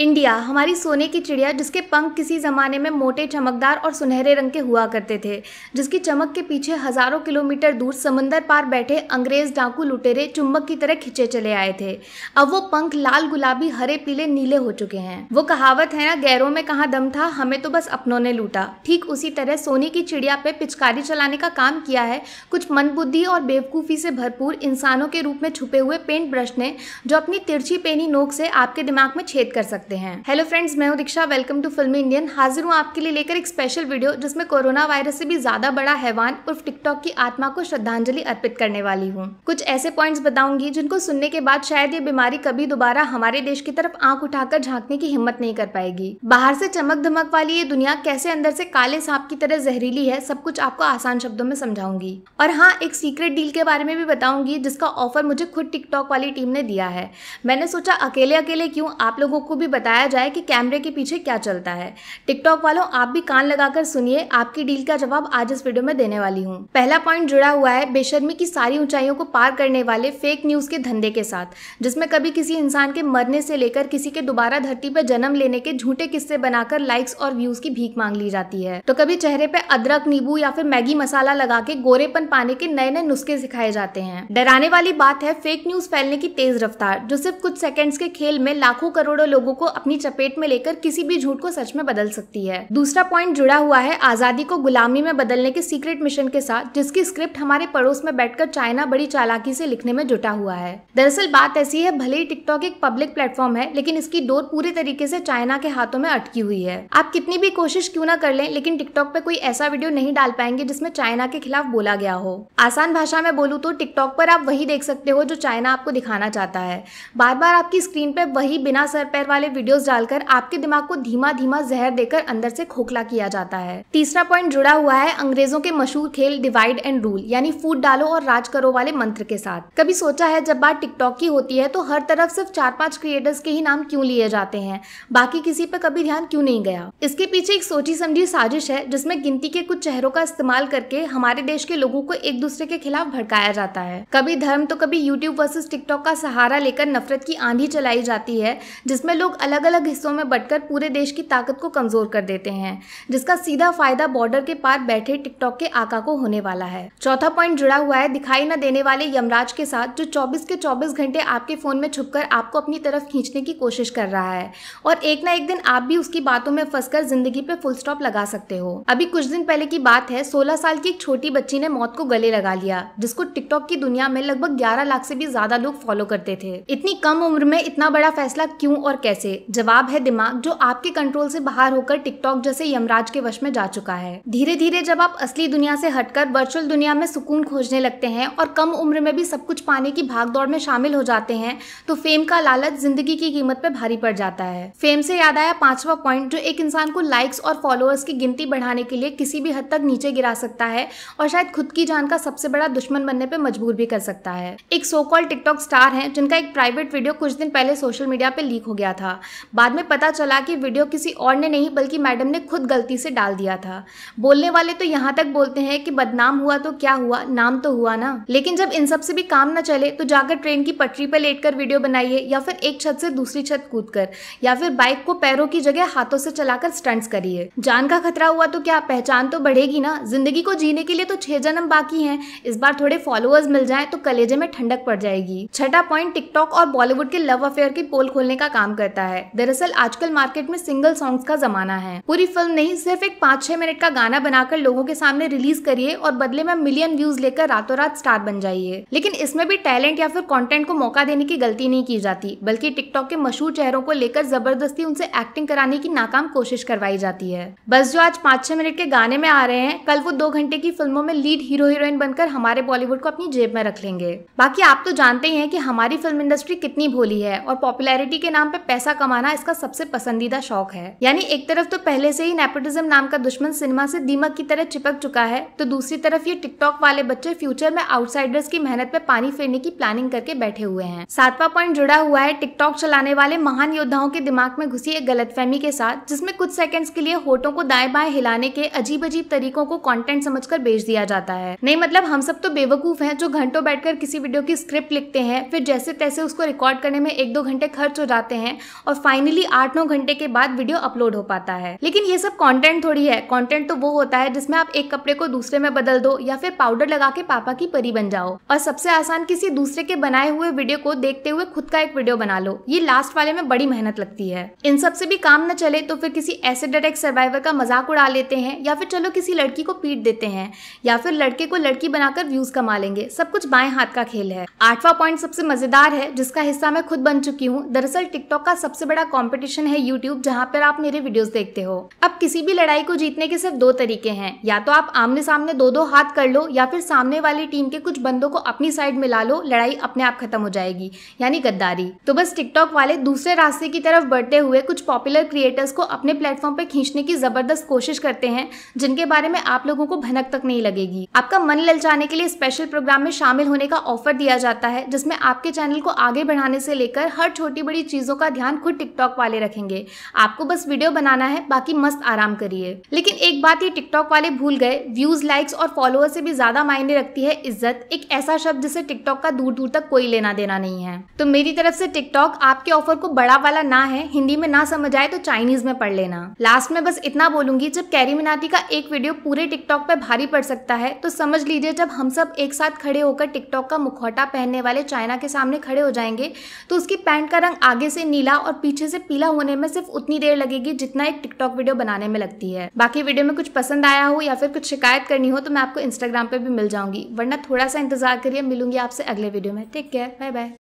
India हमारी सोने की चिड़िया जिसके पंख किसी ज़माने में मोटे चमकदार और सुनहरे रंग के हुआ करते थे जिसकी चमक के पीछे हज़ारों किलोमीटर दूर समंदर पार बैठे अंग्रेज़ डाकू लुटेरे चुम्बक की तरह खिंचे चले आए थे अब वो पंख लाल गुलाबी हरे पीले नीले हो चुके हैं वो कहावत है ना गैरों में कहाँ दम था हमें तो बस अपनों ने लूटा ठीक उसी तरह सोने की चिड़िया पे पिचकारी चलाने का काम किया है कुछ मनबुद्धि और बेवकूफ़ी से भरपूर इंसानों के रूप में छुपे हुए पेंट ब्रश ने जो अपनी तिरछी पेनी नोक से आपके दिमाग में छेद कर सकते सकते हैं हेलो फ्रेंड्स मैं हूं Diksha welcome to Filmy Indian हाजिर हूँ आपके लिए लेकर एक स्पेशल वीडियो जिसमें कोरोना वायरस से भी ज्यादा बड़ा हैवान उर्फ टिकटॉक की आत्मा को श्रद्धांजलि अर्पित करने वाली हूँ कुछ ऐसे पॉइंट्स बताऊंगी जिनको सुनने के बाद शायद ये बीमारी कभी दोबारा हमारे देश की तरफ आंख उठाकर झांकने की हिम्मत नहीं कर पाएगी बाहर से चमक धमक वाली ये दुनिया कैसे अंदर से काले सांप की तरह जहरीली है सब कुछ आपको आसान शब्दों में समझाऊंगी और हाँ एक सीक्रेट डील के बारे में भी बताऊंगी जिसका ऑफर मुझे खुद टिकटॉक वाली टीम ने दिया है मैंने सोचा अकेले अकेले क्यों आप लोगों को भी बताया जाए कि कैमरे के पीछे क्या चलता है टिकटॉक वालों आप भी कान लगाकर सुनिए आपकी डील का जवाब आज इस वीडियो में देने वाली हूँ पहला पॉइंट जुड़ा हुआ है बेशर्मी की सारी ऊंचाइयों को पार करने वाले फेक न्यूज के धंधे के साथ जिसमें कभी किसी इंसान के मरने से लेकर किसी के दोबारा धरती पर जन्म लेने के झूठे किस्से बनाकर लाइक्स और व्यूज की भीख मांग ली जाती है तो कभी चेहरे पे अदरक नींबू या फिर मैगी मसाला लगा के गोरेपन पाने के नए नए नुस्खे सिखाए जाते हैं डराने वाली बात है फेक न्यूज फैलने की तेज रफ्तार जो सिर्फ कुछ सेकंड्स के खेल में लाखों करोड़ों लोगों को अपनी चपेट में लेकर किसी भी झूठ को सच में बदल सकती है दूसरा पॉइंट जुड़ा हुआ है आजादी को गुलामी में बदलने के सीक्रेट मिशन के साथ जिसकी स्क्रिप्ट हमारे पड़ोस में बैठकर चाइना बड़ी चालाकी से लिखने में जुटा हुआ है दरअसल बात ऐसी है भले ही टिकटॉक एक पब्लिक प्लेटफॉर्म है लेकिन इसकी डोर पूरी तरीके से चाइना के हाथों में अटकी हुई है आप कितनी भी कोशिश क्यों ना कर लें लेकिन टिकटॉक पे कोई ऐसा वीडियो नहीं डाल पाएंगे जिसमें चाइना के खिलाफ बोला गया हो आसान भाषा में बोलूँ तो टिकटॉक पर आप वही देख सकते हो जो चाइना आपको दिखाना चाहता है बार बार आपकी स्क्रीन पर वही बिना सर पैर वाले वीडियोस डालकर आपके दिमाग को धीमा धीमा जहर देकर अंदर से खोखला किया जाता है तीसरा पॉइंट जुड़ा हुआ है अंग्रेजों के मशहूर खेल डिवाइड एंड रूल यानी फूट डालो और राज करो वाले मंत्र के साथ कभी सोचा है जब बात टिकटॉक की होती है तो हर तरफ सिर्फ चार पांच क्रिएटर्स के ही नाम क्यों लिए जाते हैं बाकी किसी पर कभी ध्यान क्यों नहीं गया इसके पीछे एक सोची समझी साजिश है जिसमें गिनती के कुछ चेहरों का इस्तेमाल करके हमारे देश के लोगों को एक दूसरे के खिलाफ भड़काया जाता है कभी धर्म तो कभी यूट्यूब वर्सेज टिकटॉक का सहारा लेकर नफरत की आंधी चलाई जाती है जिसमें लोग अलग अलग हिस्सों में बंटकर पूरे देश की ताकत को कमज़ोर कर देते हैं जिसका सीधा फायदा बॉर्डर के पार बैठे टिकटॉक के आका को होने वाला है चौथा पॉइंट जुड़ा हुआ है दिखाई न देने वाले यमराज के साथ जो चौबीस के चौबीस घंटे आपके फ़ोन में छुपकर आपको अपनी तरफ खींचने की कोशिश कर रहा है और एक ना एक दिन आप भी उसकी बातों में फंसकर जिंदगी पे फुल स्टॉप लगा सकते हो अभी कुछ दिन पहले की बात है 16 साल की एक छोटी बच्ची ने मौत को गले लगा लिया जिसको टिकटॉक की दुनिया में लगभग 11 लाख से भी ज्यादा लोग फॉलो करते थे इतनी कम उम्र में इतना बड़ा फैसला क्यों और कैसे कैसे जवाब है दिमाग जो आपके कंट्रोल से बाहर होकर टिकटॉक जैसे यमराज के वश में जा चुका है धीरे धीरे जब आप असली दुनिया से हटकर वर्चुअल दुनिया में सुकून खोजने लगते हैं और कम उम्र में भी सब कुछ पाने की भागदौड़ में शामिल हो जाते हैं तो फेम का लालच जिंदगी की कीमत पर भारी पड़ जाता है फेम से याद आया पांचवा पॉइंट जो एक इंसान को लाइक्स और फॉलोअर्स की गिनती बढ़ाने के लिए किसी भी हद तक नीचे गिरा सकता है और शायद खुद की जान का सबसे बड़ा दुश्मन बनने पर मजबूर भी कर सकता है एक सो टिकटॉक स्टार है जिनका एक प्राइवेट वीडियो कुछ दिन पहले सोशल मीडिया पर लीक हो गया था बाद में पता चला कि वीडियो किसी और ने नहीं बल्कि मैडम ने खुद गलती से डाल दिया था बोलने वाले तो यहाँ तक बोलते हैं कि बदनाम हुआ तो क्या हुआ नाम तो हुआ ना लेकिन जब इन सब से भी काम न चले तो जाकर ट्रेन की पटरी पर लेटकर वीडियो बनाइए या फिर एक छत से दूसरी छत कूद कर या फिर बाइक को पैरों की जगह हाथों से चलाकर स्टंट्स करिए जान का खतरा हुआ तो क्या पहचान तो बढ़ेगी ना जिंदगी को जीने के लिए तो छह जन्म बाकी हैं इस बार थोड़े फॉलोअर्स मिल जाए तो कलेजे में ठंडक पड़ जाएगी छठा पॉइंट टिकटॉक और बॉलीवुड के लव अफेयर की पोल खोलने का काम करता है है दरअसल आजकल मार्केट में सिंगल सॉन्ग का जमाना है पूरी फिल्म नहीं सिर्फ एक पाँच छह मिनट का गाना बनाकर लोगों के सामने रिलीज करिए और बदले में मिलियन व्यूज लेकर रातों रात स्टार बन जाइए लेकिन इसमें भी टैलेंट या फिर कॉन्टेंट को मौका देने की गलती नहीं की जाती बल्कि टिकटॉक के मशहूर चेहरों को लेकर जबरदस्ती उनसे एक्टिंग कराने की नाकाम कोशिश करवाई जाती है बस जो आज पाँच छह मिनट के गाने में आ रहे हैं कल वो दो घंटे की फिल्मों में लीड हीरो हीरोइन बनकर हमारे बॉलीवुड को अपनी जेब में रख लेंगे बाकी आप तो जानते ही हैं कि हमारी फिल्म इंडस्ट्री कितनी भोली है और पॉपुलैरिटी के नाम पे पैसा कमाना इसका सबसे पसंदीदा शौक है यानी एक तरफ तो पहले से ही नेपोटिज्म नाम का दुश्मन सिनेमा से दीमक की तरह चिपक चुका है तो दूसरी तरफ ये टिकटॉक वाले बच्चे फ्यूचर में आउटसाइडर्स की मेहनत में पानी फेरने की प्लानिंग करके बैठे हुए हैं सातवां पॉइंट जुड़ा हुआ है टिकटॉक चलाने वाले महान योद्धाओं के दिमाग में घुसी एक गलतफहमी के साथ जिसमें कुछ सेकंड्स के लिए होटो को दाएं बाएं हिलाने के अजीब अजीब तरीकों को कंटेंट समझकर बेच दिया जाता है नहीं मतलब हम सब तो बेवकूफ हैं जो घंटों बैठकर किसी वीडियो की स्क्रिप्ट लिखते हैं फिर जैसे तैसे उसको रिकॉर्ड करने में एक दो घंटे खर्च हो जाते हैं और फाइनली आठ नौ घंटे के बाद वीडियो अपलोड हो पाता है लेकिन ये सब कॉन्टेंट थोड़ी है कॉन्टेंट तो वो होता है जिसमें आप एक कपड़े को दूसरे में बदल दो या फिर पाउडर लगा के पापा की परी बन जाओ और सबसे आसान किसी दूसरे के बनाए हुए वीडियो को देखते हुए खुद का एक वीडियो बना लो ये लास्ट वाले में बड़ी मेहनत लगती है इन सब से भी काम न चले तो फिर किसी ऐसे डायरेक्ट सर्वाइवर का मजाक उड़ा लेते हैं या फिर चलो किसी लड़की को पीट देते हैं या फिर लड़के को लड़की बनाकर व्यूज कमा लेंगे सब कुछ बाएं हाथ का खेल है आठवां पॉइंट सबसे मजेदार है जिसका हिस्सा मैं खुद बन चुकी हूँ दरअसल टिकटॉक का सबसे सबसे बड़ा कॉम्पिटिशन है यूट्यूब जहाँ पर आप मेरे वीडियोस देखते हो अब किसी भी लड़ाई को जीतने के सिर्फ दो तरीके हैं या तो आप आमने सामने दो दो हाथ कर लो या फिर सामने वाली टीम के कुछ बंदों को अपनी साइड मिला लो लड़ाई अपने आप खत्म हो जाएगी यानी गद्दारी तो बस टिकटॉक वाले दूसरे रास्ते की तरफ बढ़ते हुए कुछ पॉपुलर क्रिएटर्स को अपने प्लेटफॉर्म पर खींचने की जबरदस्त कोशिश करते हैं जिनके बारे में आप लोगों को भनक तक नहीं लगेगी आपका मन ललचाने के लिए स्पेशल प्रोग्राम में शामिल होने का ऑफर दिया जाता है जिसमें आपके चैनल को आगे बढ़ाने से लेकर हर छोटी बड़ी चीजों का ध्यान खुद टिकटॉक वाले रखेंगे आपको बस वीडियो बनाना है बाकी मस्त आराम करिए लेकिन एक बात ये टिकटॉक वाले भूल गए व्यूज लाइक्स और फॉलोअर्स से भी ज्यादा मायने रखती है इज्जत एक ऐसा शब्द जिसे टिकटॉक का दूर दूर तक कोई लेना देना नहीं है तो मेरी तरफ से टिकटॉक आपके ऑफर को बड़ा वाला ना है हिंदी में ना समझ आए तो चाइनीज में पढ़ लेना लास्ट में बस इतना बोलूंगी जब कैरी मिनाती का एक वीडियो पूरे टिकटॉक पर भारी पड़ सकता है तो समझ लीजिए जब हम सब एक साथ खड़े होकर टिकटॉक का मुखौटा पहनने वाले चाइना के सामने खड़े हो जाएंगे तो उसकी पैंट का रंग आगे से नीला और पीछे से पीला होने में सिर्फ उतनी देर लगेगी जितना एक टिकटॉक वीडियो बनाने में लगती है बाकी वीडियो में कुछ पसंद आया हो या फिर कुछ शिकायत करनी हो तो मैं आपको इंस्टाग्राम पर भी मिल जाऊंगी वरना थोड़ा सा इंतजार करिए मिलूंगी आपसे अगले वीडियो में टेक केयर बाय बाय